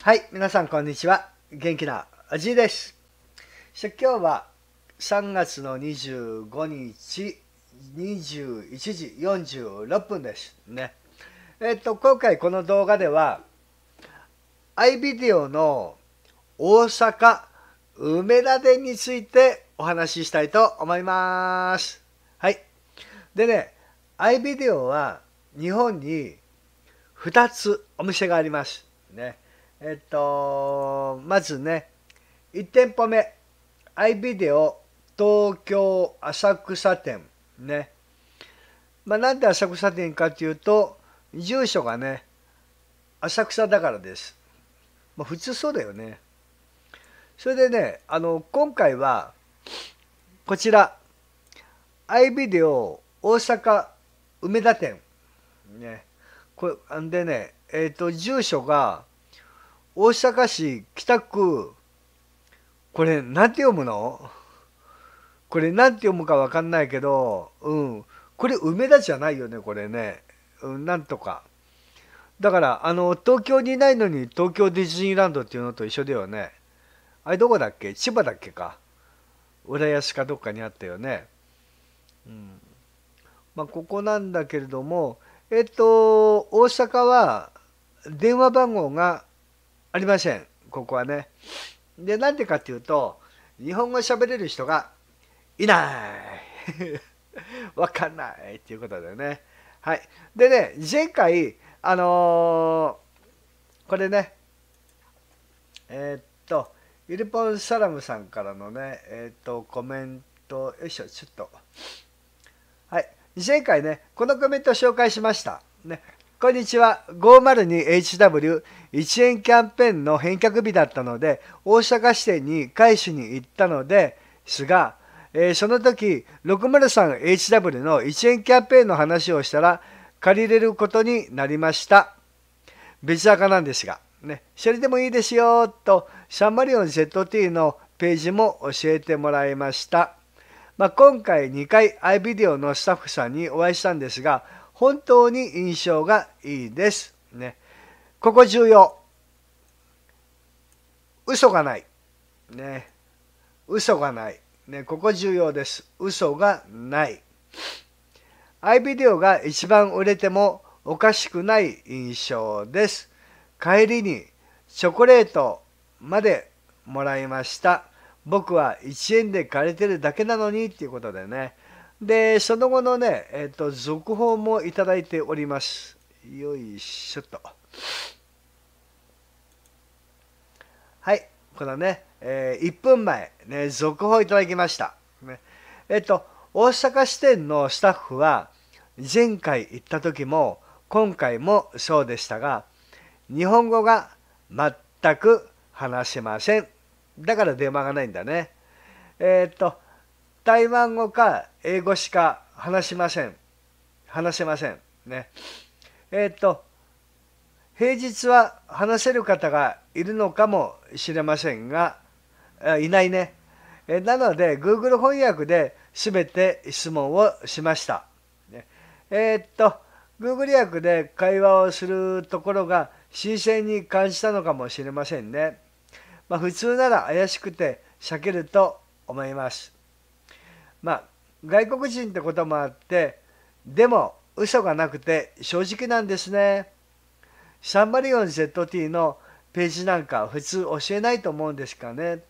はい、皆さんこんにちは。元気なおじいです。今日は3月の25日21時46分ですね。えっ、と、今回この動画では i イビデオの大阪梅田店についてお話ししたいと思います。はい。でね、i イビデオは日本に2つお店があります。ね。えっと、まずね、1店舗目、アイビデオ東京浅草店ね。まあ、なんで浅草店かというと、住所がね、浅草だからです。まあ、普通そうだよね。それでね、あの、今回は、こちら、アイビデオ大阪梅田店。ね。これ、んでね、えっ、ー、と、住所が、大阪市北区、これ、なんて読むのこれ、なんて読むかわかんないけど、うん。これ、梅田じゃないよね、これね。うん、なんとか。だから、あの、東京にいないのに東京ディズニーランドっていうのと一緒だよね。あれ、どこだっけ千葉だっけか。浦安かどっかにあったよね。うん。まあ、ここなんだけれども、えっと、大阪は電話番号がありませんここはねでなんでかっていうと日本語喋れる人がいない わかんないっていうことでねはいでね前回あのー、これねえー、っとイルポン・サラムさんからのねえー、っとコメントよいしょちょっとはい前回ねこのコメントを紹介しましたねこんにちは。502HW1 円キャンペーンの返却日だったので、大阪支店に返しに行ったのですが、えー、その時、603HW の1円キャンペーンの話をしたら、借りれることになりました。別赤なんですが、ね、それでもいいですよ、と、シャンマリオン ZT のページも教えてもらいました。まあ、今回2回 i ビデオのスタッフさんにお会いしたんですが、本当に印象がいいです。ね、ここ重要。嘘がない。ね、嘘がない。ね、ここ重要です。嘘がない。i ビデオが一番売れてもおかしくない印象です。帰りにチョコレートまでもらいました。僕は1円で借りてるだけなのにっていうことでね。で、その後のね、えっ、ー、と、続報もいただいております。よいしょっと。はい、このね、えー、1分前、ね、続報いただきました。ね、えっ、ー、と、大阪支店のスタッフは、前回行った時も、今回もそうでしたが、日本語が全く話せません。だから電話がないんだね。えっ、ー、と、台湾語か英語しか話しません。話せません。ね。えー、っと、平日は話せる方がいるのかもしれませんが、いないね。えなので、Google 翻訳で全て質問をしました。ね、えー、っと、Google 訳で会話をするところが新鮮に感じたのかもしれませんね。まあ、普通なら怪しくて避けると思います。まあ、外国人ってこともあってでも嘘がなくて正直なんですね。サンバリオン ZT のページなんか普通教えないと思うんですかね。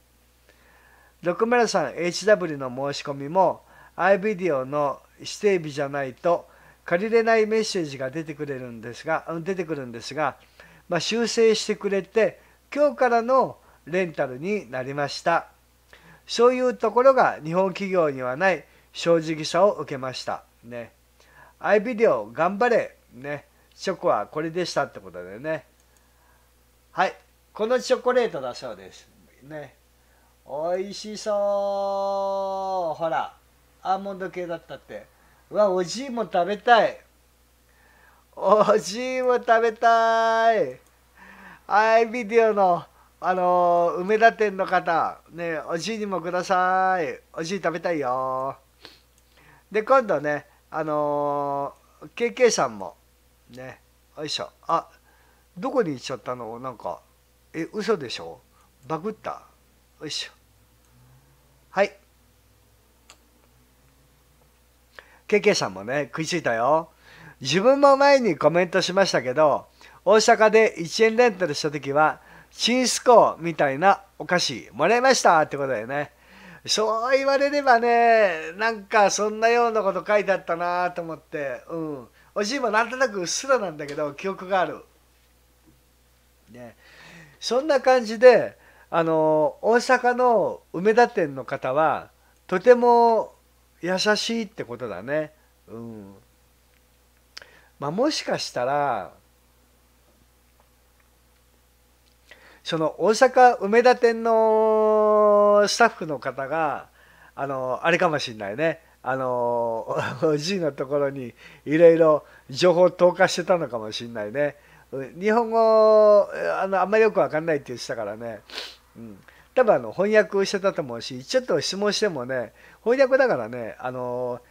六村さん HW の申し込みも iVideo の指定日じゃないと借りれないメッセージが出てくれるんですが出てくるんですが、まあ、修正してくれて今日からのレンタルになりました。そういうところが日本企業にはない正直さを受けました。ね。アイビデオ頑張れ。ね。チョコはこれでしたってことでね。はい。このチョコレートだそうです。ね。美味しそう。ほら。アーモンド系だったって。うわ、おじいも食べたい。おじいも食べたい。アイビデオのあのー、梅田店の方、ね、おじいにもください。おじい食べたいよ。で、今度ね、あのー、KK さんも、ね、よいしょ。あ、どこに行っちゃったのなんか、え、嘘でしょバグったよいしょ。はい。KK さんもね、食いついたよ。自分も前にコメントしましたけど、大阪で1円レンタルした時は、ンスコみたいなお菓子もらいましたってことだよね。そう言われればね、なんかそんなようなこと書いてあったなと思って、うん。おじいもなんとなくうっすらなんだけど、記憶がある。ね。そんな感じで、あの、大阪の梅田店の方は、とても優しいってことだね。うん。まあもしかしたら、その大阪梅田店のスタッフの方があのあれかもしんないねあの おじいのところにいろいろ情報を投下してたのかもしんないね日本語あのあんまりよく分かんないって言ってたからね、うん、多分あの翻訳してたと思うしちょっと質問してもね翻訳だからねあの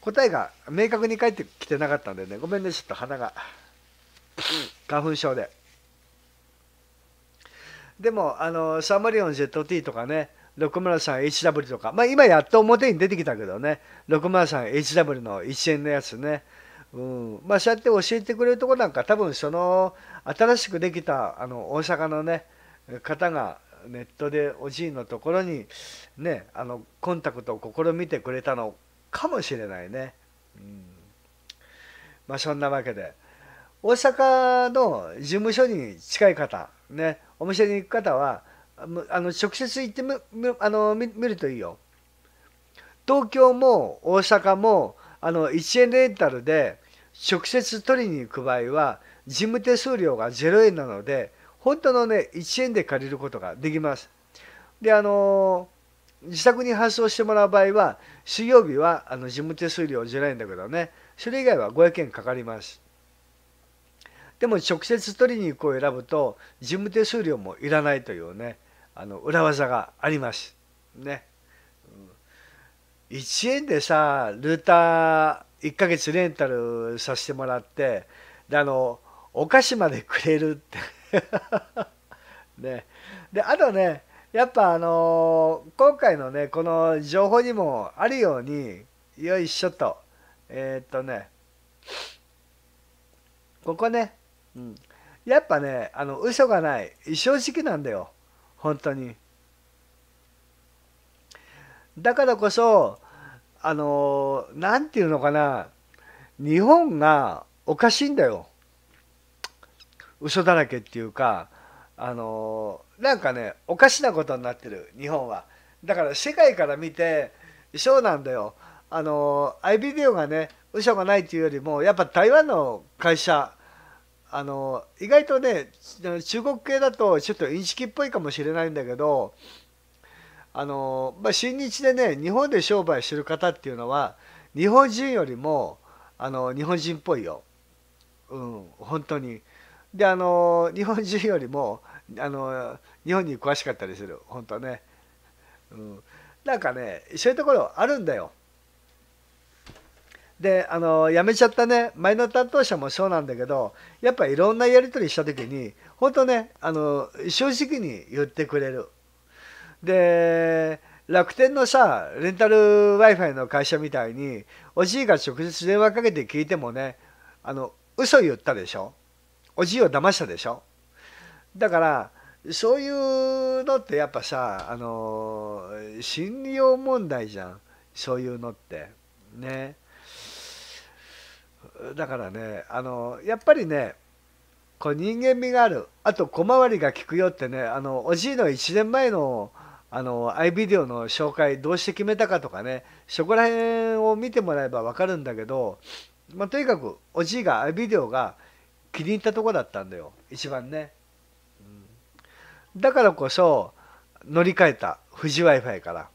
答えが明確に返ってきてなかったんでねごめんねちょっと鼻が、花粉症で。でもあのサンマリオン ZT とかね六村さん HW とかまあ今やっと表に出てきたけどね六村さん HW の1円のやつねうんまあそうやって教えてくれるとこなんか多分その新しくできたあの大阪のね方がネットでおじいのところにねあのコンタクトを試みてくれたのかもしれないね。うんまあそんなわけで大阪の事務所に近い方ねお店に行く方はあの直接行ってみあの見るといいよ。東京も大阪もあの1円レンタルで直接取りに行く場合は事務手数料が0円なので本当のね1円で借りることができます。であの自宅に発送してもらう場合は水曜日はあの事務手数料0円だけどねそれ以外は500円かかります。でも直接取りに行くを選ぶと事務手数料もいらないというねあの裏技があります。ね。1円でさルーター1ヶ月レンタルさせてもらってであのお菓子までくれるって ね。であとねやっぱあの今回のねこの情報にもあるようによいしょとえー、っとねここねうん、やっぱねあの嘘がない正直なんだよ本当にだからこそあの何て言うのかな日本がおかしいんだよ嘘だらけっていうかあのなんかねおかしなことになってる日本はだから世界から見てそうなんだよあの i ビデオがね嘘がないっていうよりもやっぱ台湾の会社あの意外とね中国系だとちょっと意識っぽいかもしれないんだけどあの、まあ、親日でね日本で商売してる方っていうのは日本人よりもあの日本人っぽいよ。うん、本当に。であの日本人よりもあの日本に詳しかったりする本当ね、うん、なんかねそういうところあるんだよであの辞めちゃったね前の担当者もそうなんだけどやっぱいろんなやり取りした時に本当ねあの正直に言ってくれる。で楽天のさレンタル w i f i の会社みたいにおじいが直接電話かけて聞いてもねあの嘘言ったでしょおじいを騙したでしょだからそういうのってやっぱさあの信用問題じゃんそういうのってね。だからねあのやっぱりねこう人間味があるあと小回りが利くよってねあのおじいの1年前のあの i ビデオの紹介どうして決めたかとかねそこら辺を見てもらえば分かるんだけど、まあ、とにかくおじいが i ビデオが気に入ったとこだったんだよ一番ね、うん、だからこそ乗り換えた富士 w i f i から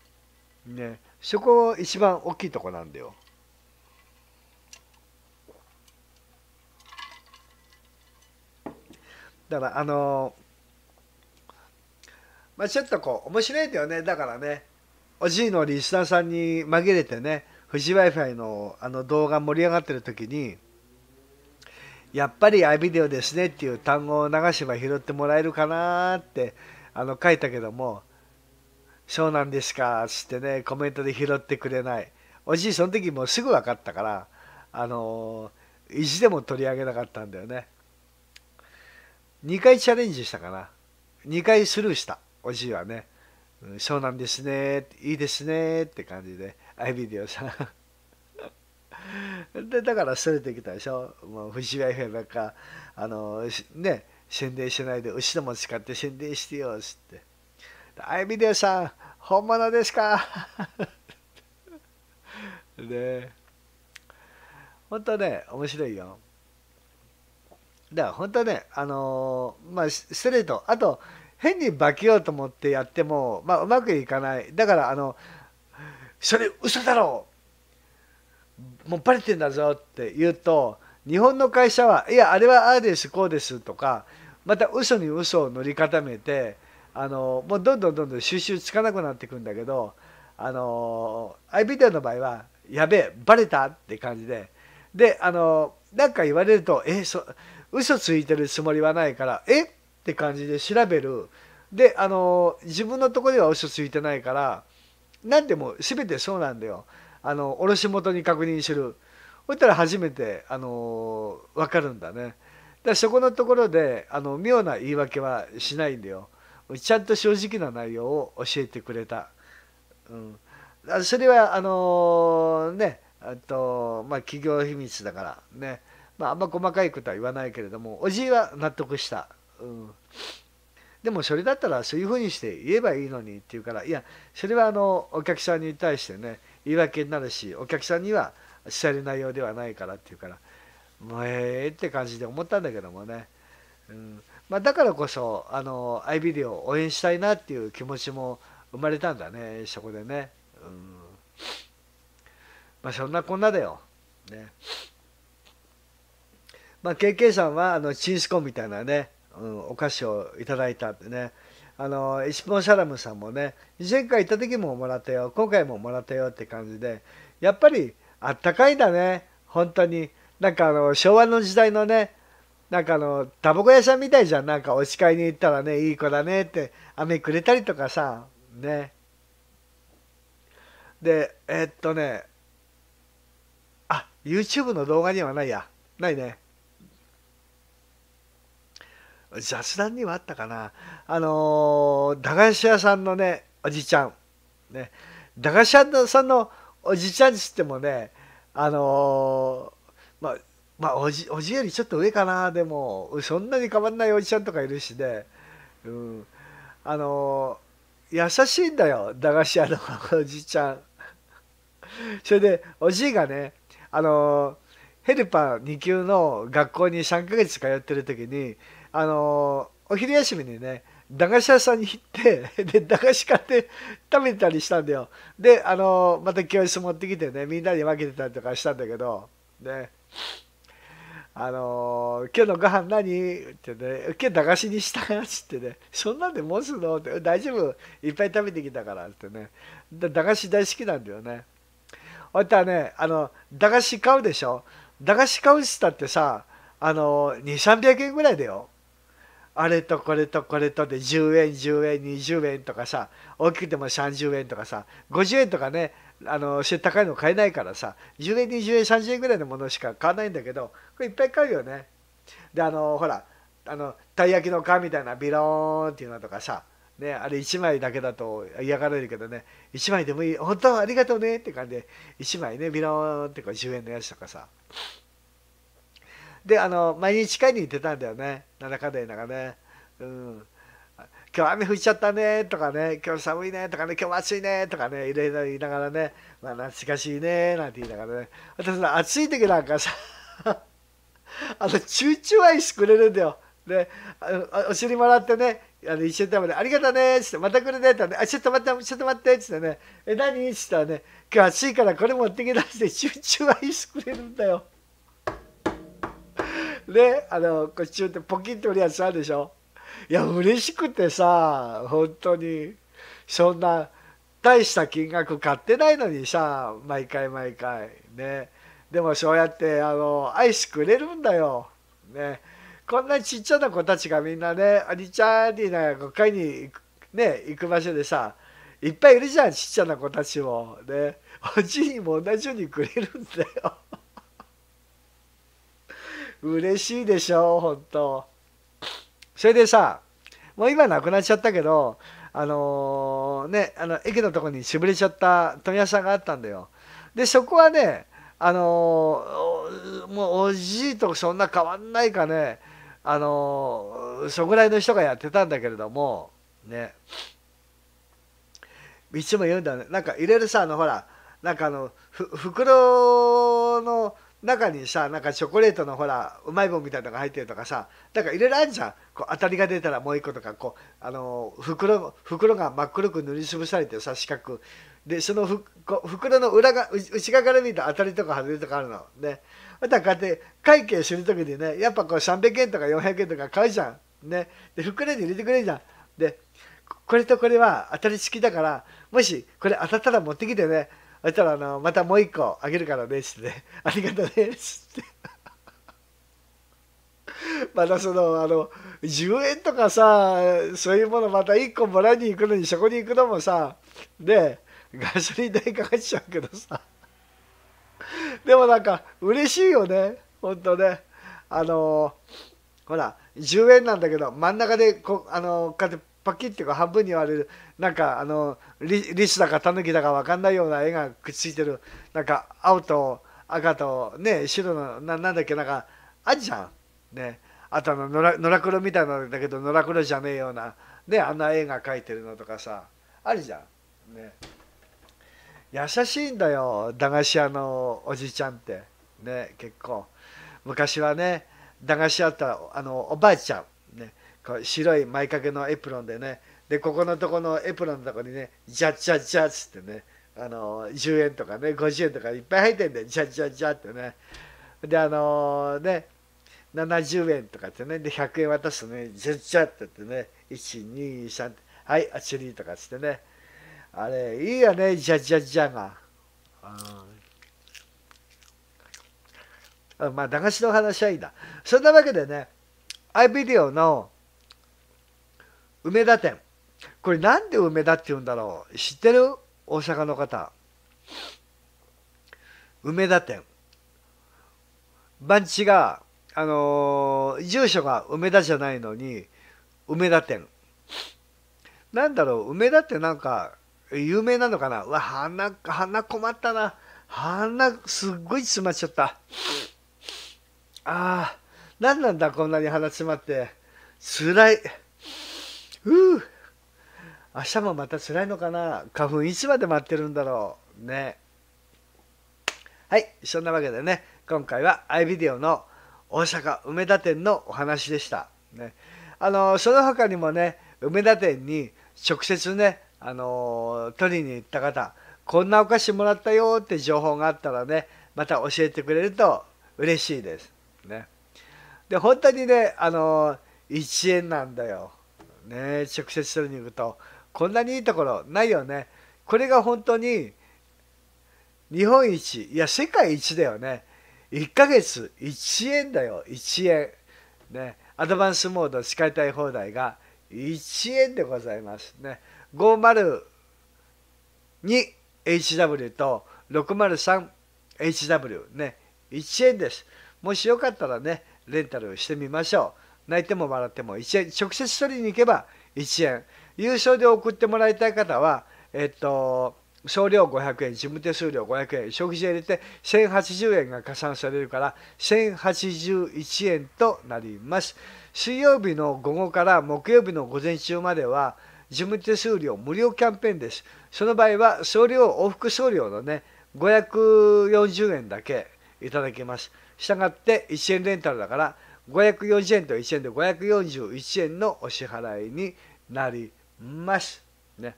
ねそこ一番大きいとこなんだよだからあのまあちょっとこう面白いんだよねだからねおじいのリスナーさんに紛れてね富士 Wi-Fi のあの動画盛り上がってる時にやっぱりアイビデオですねっていう単語を流せば拾ってもらえるかなってあの書いたけどもそうなんですかっつってねコメントで拾ってくれないおじいその時もうすぐ分かったからあの意地でも取り上げなかったんだよね。2回チャレンジしたかな。2回スルーした。おじいはね。うん、そうなんですね。いいですね。って感じで。アイビデオさん で、だからそれてきたでしょ。もう、藤井 FM ばっか、あの、ね、宣伝しないで、後ろも使って宣伝してよ、つって。アイビデオさん、本物ですかで、本当ね、面白いよ。だから本当はね、あのー、まあ、ストレート、あと、変に化けようと思ってやっても、まあ、うまくいかない。だから、あの、それ嘘だろもうバレてんだぞって言うと、日本の会社は、いや、あれはああです、こうですとか、また嘘に嘘を乗り固めて、あのもうどんどんどんどん収集つかなくなっていくんだけど、あのアイビデオの場合は、やべえ、バレたって感じで、で、あのなんか言われると、えそ、嘘ついてるつもりはないからえって感じで調べるであの自分のとこでは嘘ついてないからなんでも全てそうなんだよあの卸元に確認するそしたら初めてあの分かるんだねだそこのところであの妙な言い訳はしないんだよちゃんと正直な内容を教えてくれた、うん、それはあのねあとまあ企業秘密だからねまあ、あんま細かいことは言わないけれどもおじいは納得した、うん、でもそれだったらそういうふうにして言えばいいのにって言うからいやそれはあのお客さんに対してね言い訳になるしお客さんには知られる内容ではないからって言うからもうええって感じで思ったんだけどもね、うんまあ、だからこそあのアイビデオを応援したいなっていう気持ちも生まれたんだねそこでね、うん、まあそんなこんなだよね。まあ、KK さんはあのチンスコみたいなね、うん、お菓子をいただいたんでねあのイシポンシャラムさんもね前回行った時ももらったよ今回ももらったよって感じでやっぱりあったかいだね本当になんかあの昭和の時代のねなんかあのタバコ屋さんみたいじゃんなんかお使いに行ったらねいい子だねって雨くれたりとかさねでえー、っとねあ YouTube の動画にはないやないね雑談にはあったかなあのー、駄菓子屋さんのねおじちゃんね駄菓子屋さんのおじちゃんっつってもねあのー、まあまあおじおじよりちょっと上かなでもそんなに変わんないおじちゃんとかいるしね、うん、あのー、優しいんだよ駄菓子屋のおじちゃん。それでおじいがねあのヘルパー2級の学校に3ヶ月通ってる時にあのお昼休みにね駄菓子屋さんに行って で駄菓子買って食べたりしたんだよであのまた教室持ってきてねみんなに分けてたりとかしたんだけどねあの今日のご飯何?」ってね「今日駄菓子にしたやつ」ってね「そんなんでもうすんの?」って「大丈夫いっぱい食べてきたから」ってね駄菓子大好きなんだよねほいたらねあの駄菓子買うでしょ駄菓子買うしたってさあの2300円ぐらいだよあれとこれとこれとで10円10円20円とかさ大きくても30円とかさ50円とかねあの高いの買えないからさ10円20円30円ぐらいのものしか買わないんだけどこれいっぱい買うよね。であのほらあのたい焼きの皮みたいなビローンっていうのとかさね、あれ1枚だけだと嫌がられるけどね1枚でもいい本当ありがとうねって感じで1枚ねビローンってこう10円のやつとかさであの毎日会に行ってたんだよね7日でかんかながらね。うん今日雨降っちゃったねとかね、今日寒いねとかね、今日暑いねとかね、いろいろ言いながらね、まあ懐かしいねなんて言いながらね、私の暑い時なんかさ、あの、チューチューアイスくれるんだよ。で、お尻もらってね、あの一緒に食べて、ありがとうねっつって、また来るねって、ね、あ、ちょっと待って、ちょっと待ってっつってね、え、何っつったらね、今日暑いからこれ持ってきなして、チューチューアイスくれるんだよ。で、あのこっちってポキッとるやつあるでしょいや嬉しくてさ本当にそんな大した金額買ってないのにさ毎回毎回ねでもそうやってあのアイスくれるんだよねこんなちっちゃな子たちがみんなねチャちゃんにね買いに行く,、ね、行く場所でさいっぱいいるじゃんちっちゃな子たちもねおじいも同じようにくれるんだよ嬉しいでしょ本当それでさもう今なくなっちゃったけどあのー、ねあの駅のとこにしぶれちゃった富屋さんがあったんだよでそこはねあのー、もうおじいとそんな変わんないかねあのー、そぐらいの人がやってたんだけれどもねいつも言うんだよねなんか入れるさあのほらなんかあのふ袋の中にさなんかチョコレートのほらうまい棒みたいなのが入ってるとかさなんかいろいろあるじゃんこう当たりが出たらもう一個とかこうあの袋袋が真っ黒く塗りつぶされてさ四角でそのふこ袋の裏が内側から見ると当たりとか外れとかあるのねまたこうやって会計する時にねやっぱこう300円とか400円とか買うじゃんねで袋に入れてくれるじゃんでこれとこれは当たり付きだからもしこれ当たったら持ってきてねそしたらあのまたもう一個あげるからねしてねありがとうねって またそのあの10円とかさそういうものまた1個もらいに行くのにそこに行くのもさでガソリン代かかっちゃうけどさでもなんか嬉しいよねほんとねあのほら10円なんだけど真ん中でこあのこうやってパキッていう半分に割れるなんかあのリリスだかタヌキだか分かんないような絵がくっついてるなんか青と赤とね白のななんだっけなんかあるじゃんねあとあの野良黒みたいなんだけど野良黒じゃねえようなねあんな絵が描いてるのとかさあるじゃんね優しいんだよ駄菓子屋のおじちゃんってね結構昔はね駄菓子屋った。あのおばあちゃんねこう白い前掛けのエプロンでねでここのとこのエプロンのとこにねジャッジャッジャッつってねあの10円とかね50円とかいっぱい入ってんでジャッジャッジャッってねであのー、ね70円とかってねで100円渡すとねジャッジャッって言ってね123はいあチリとかつってねあれいいよねジャッジャッジャが。あまあ、駄菓子の話はいいんだ。そんなわけでね、iVideo の梅田店これなんで梅田って言うんだろう知ってる大阪の方梅田店番地があのー、住所が梅田じゃないのに梅田店なんだろう梅田ってなんか有名なのかなうわ鼻鼻困ったな鼻すっごい詰まっちゃったああ何なんだこんなに鼻詰まってつらい。う明日もまた辛いのかな花粉いつまで待ってるんだろうねはいそんなわけでね今回は iVideo の大阪梅田店のお話でした、ね、あのその他にもね梅田店に直接ねあの取りに行った方こんなお菓子もらったよって情報があったらねまた教えてくれると嬉しいですねで本当にねあの1円なんだよね直接取りに行くとこんなにいいところないよねこれが本当に日本一いや世界一だよね1ヶ月1円だよ1円ねアドバンスモード使いたい放題が1円でございますね 502HW と 603HW ね1円ですもしよかったらねレンタルしてみましょう泣いても笑っても1円直接取りに行けば1円優勝で送ってもらいたい方はえっと送料500円事務手数料500円食事入れて1080円が加算されるから1081円となります水曜日の午後から木曜日の午前中までは事務手数料無料キャンペーンですその場合は送料往復送料のね540円だけいただけますしたがって1円レンタルだから540円と1円で541円のお支払いになります。ね。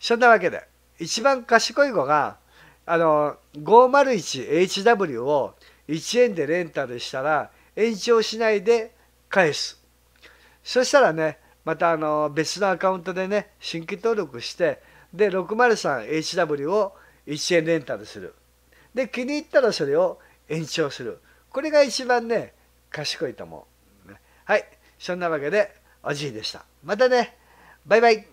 そんなわけで、一番賢い子が、あの、501HW を1円でレンタルしたら、延長しないで返す。そしたらね、またあの別のアカウントでね、新規登録して、で、603HW を1円レンタルする。で、気に入ったらそれを延長する。これが一番ね、賢いと思う。はい。そんなわけで、おじいでした。またね。バイバイ。